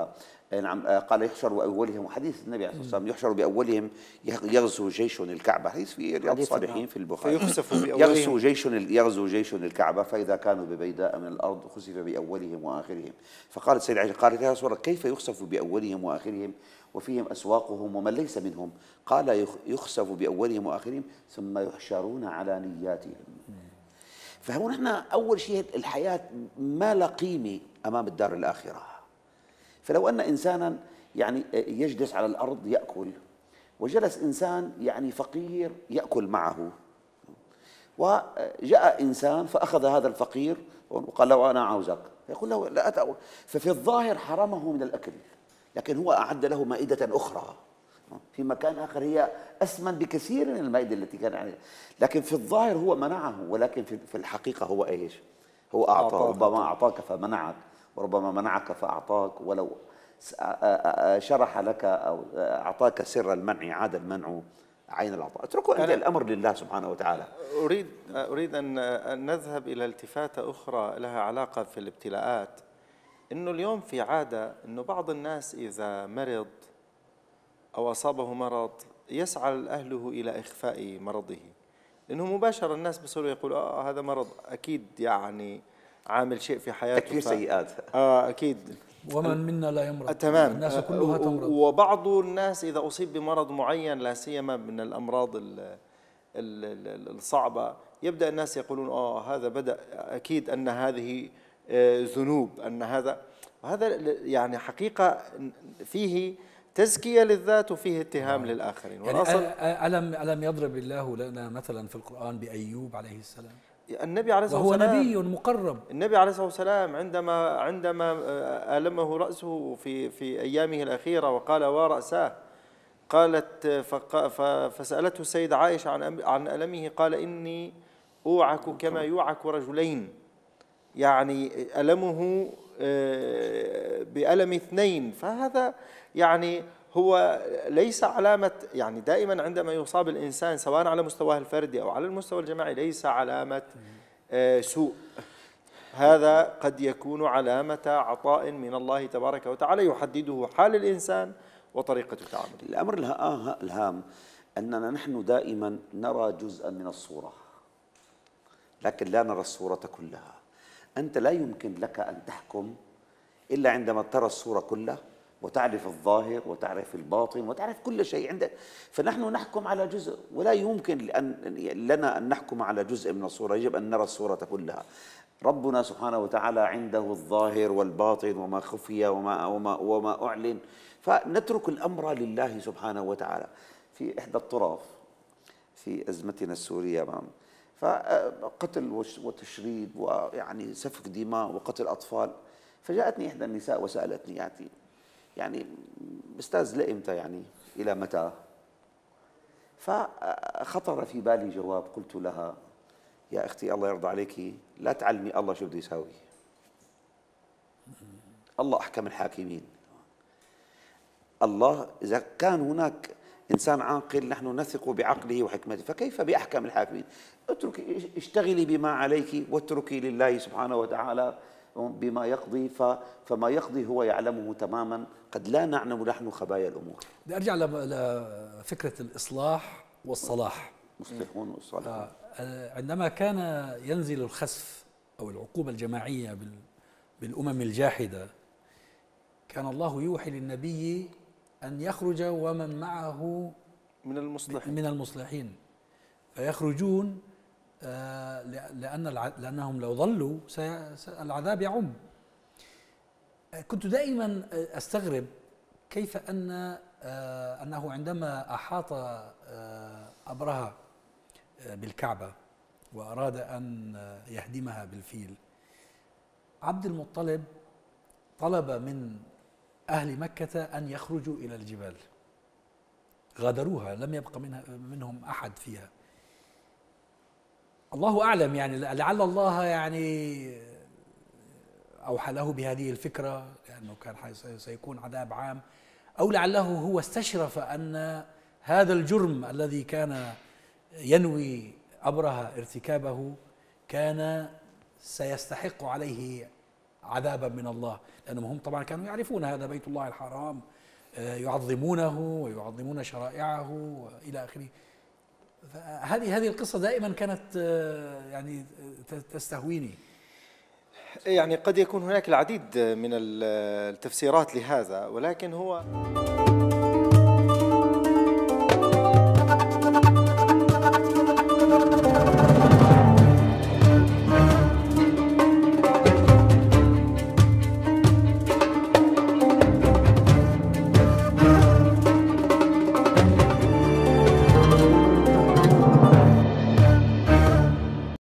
آه، نعم آه، قال يحشر باولهم وحديث النبي عليه الصلاة والسلام يحشر بأولهم يغزو جيش الكعبة حديث في رياض الصالحين نعم. في البخاري فيخسف بأولهم يغزو جيش يغزو جيش الكعبة فإذا كانوا ببيداء من الأرض خسف بأولهم وآخرهم فقالت سيدنا عائشة قالت يا رسول الله كيف يخسف بأولهم وآخرهم وفيهم أسواقهم ومن ليس منهم قال يخسف بأولهم وآخرهم ثم يحشرون على نياتهم فهو نحن أول شيء الحياة ما لا قيمة أمام الدار الآخرة فلو أن إنسانا يعني يجلس على الأرض يأكل وجلس إنسان يعني فقير يأكل معه وجاء إنسان فأخذ هذا الفقير وقال له أنا عاوزك يقول له لا أتأكل ففي الظاهر حرمه من الأكل لكن هو أعد له مائدة أخرى في مكان آخر هي أسمن بكثير من المائدة التي كان عليها لكن في الظاهر هو منعه ولكن في الحقيقة هو إيش هو أعطى ربما أعطاك فمنعك وربما منعك فأعطاك ولو شرح لك أو أعطاك سر المنع عاد المنع عين العطاء اتركوا أنت الأمر لله سبحانه وتعالى أريد, أريد أن نذهب إلى التفاتة أخرى لها علاقة في الابتلاءات أنه اليوم في عادة أنه بعض الناس إذا مرض أو أصابه مرض يسعى أهله إلى إخفاء مرضه لأنه مباشرة الناس بصيروا يقولوا آه هذا مرض أكيد يعني عامل شيء في حياته تكفير سيئات اه اكيد ومن منا لا يمرض آه، تمام الناس كلها آه، تمرض وبعض الناس اذا اصيب بمرض معين لا سيما من الامراض الـ الـ الـ الصعبه يبدا الناس يقولون اه هذا بدا اكيد ان هذه آه، ذنوب ان هذا وهذا يعني حقيقه فيه تزكية للذات وفيه اتهام نعم. للآخرين يعني ألم, ألم يضرب الله لنا مثلا في القرآن بأيوب عليه السلام النبي عليه الصلاه والسلام وهو نبي مقرب النبي عليه الصلاه والسلام عندما عندما آه، المه راسه في في ايامه الاخيره وقال وراساه قالت آه، فسالته السيده عائشه عن عن المه قال اني اوعك كما يوعك رجلين يعني المه آه، بألم اثنين فهذا يعني هو ليس علامة يعني دائما عندما يصاب الإنسان سواء على مستواه الفردي أو على المستوى الجماعي ليس علامة آه، سوء هذا قد يكون علامة عطاء من الله تبارك وتعالى يحدده حال الإنسان وطريقة تعامله الأمر آه، الهام أننا نحن دائما نرى جزءا من الصورة لكن لا نرى الصورة كلها أنت لا يمكن لك أن تحكم إلا عندما ترى الصورة كلها وتعرف الظاهر وتعرف الباطن وتعرف كل شيء عندك فنحن نحكم على جزء ولا يمكن أن لنا أن نحكم على جزء من الصورة يجب أن نرى الصورة كلها ربنا سبحانه وتعالى عنده الظاهر والباطن وما خفي وما, وما, وما أعلن فنترك الأمر لله سبحانه وتعالى في إحدى الطراف في أزمتنا السورية أمام فقتل وتشريد ويعني سفك دماء وقتل أطفال فجاءتني إحدى النساء وسألتني يعني يعني استاذ لامتى يعني الى متى فخطر في بالي جواب قلت لها يا اختي الله يرضى عليك لا تعلمي الله شو بده يساوي الله احكم الحاكمين الله اذا كان هناك انسان عاقل نحن نثق بعقله وحكمته فكيف باحكم الحاكمين اتركي اشتغلي بما عليك واتركي لله سبحانه وتعالى بما يقضي فما يقضي هو يعلمه تماما قد لا نعلم نحن خبايا الأمور بدي أرجع لفكرة الإصلاح والصلاح مصلحون والصلاح آه، آه، عندما كان ينزل الخسف أو العقوبة الجماعية بالأمم الجاحدة كان الله يوحي للنبي أن يخرج ومن معه من المصلحين من المصلحين فيخرجون آه، لأن لأنهم لو ظلوا العذاب يعم آه، كنت دائما أستغرب كيف أن آه، أنه عندما أحاط أبرهة بالكعبة وأراد أن يهدمها بالفيل عبد المطلب طلب من أهل مكة أن يخرجوا إلى الجبال غادروها لم يبق منها منهم أحد فيها الله اعلم يعني لعل الله يعني اوحى له بهذه الفكره لانه كان سيكون عذاب عام او لعله هو استشرف ان هذا الجرم الذي كان ينوي ابرهه ارتكابه كان سيستحق عليه عذابا من الله لانهم هم طبعا كانوا يعرفون هذا بيت الله الحرام آه، يعظمونه ويعظمون شرائعه والى اخره هذه هذه القصه دائما كانت آه، يعني آه، تستهويني إيه، يعني قد يكون هناك العديد من التفسيرات لهذا ولكن هو